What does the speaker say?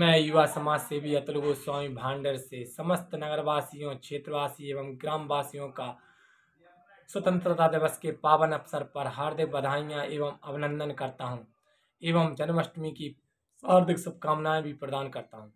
मैं युवा समाज सेवी अतुल गोस्वामी भांडर से समस्त नगरवासियों क्षेत्रवासी एवं ग्रामवासियों का स्वतंत्रता दिवस के पावन अवसर पर हार्दिक बधाइयाँ एवं अभिनंदन करता हूँ एवं जन्माष्टमी की हार्दिक शुभकामनाएँ भी प्रदान करता हूँ